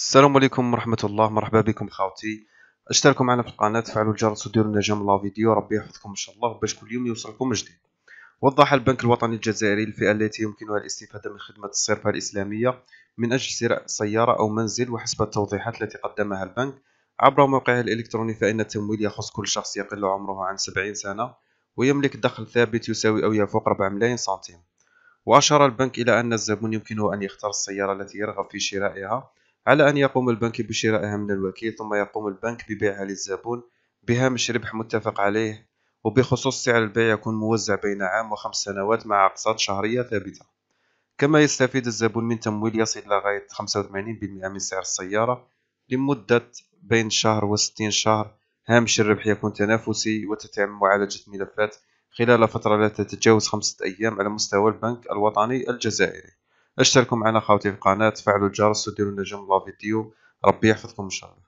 السلام عليكم ورحمة الله مرحبا بكم خاوتي اشتركوا معنا في القناة فعلوا الجرس وديروا لنا جملة فيديو ربي يحفظكم ان شاء الله باش كل يوم يوصلكم جديد وضح البنك الوطني الجزائري الفئة التي يمكنها الاستفادة من خدمة الصرفة الإسلامية من أجل شراء سيارة أو منزل وحسب التوضيحات التي قدمها البنك عبر موقعه الإلكتروني فإن التمويل يخص كل شخص يقل عمره عن 70 سنة ويملك دخل ثابت يساوي أو يفوق 4 ملايين سنتيم وأشار البنك إلى أن الزبون يمكنه أن يختار السيارة التي يرغب في شرائها على أن يقوم البنك بشرائها من الوكيل ثم يقوم البنك ببيعها للزبون بهامش ربح متفق عليه وبخصوص سعر البيع يكون موزع بين عام وخمس سنوات مع أقساط شهرية ثابتة كما يستفيد الزبون من تمويل يصل لغاية 85% من سعر السيارة لمدة بين شهر وستين شهر هامش الربح يكون تنافسي وتتم معالجة ملفات خلال فترة لا تتجاوز خمسة أيام على مستوى البنك الوطني الجزائري اشتركوا معنا خاوتي في القناه تفعلوا الجرس وديروا لنا جيم لا فيديو ربي يحفظكم ان شاء الله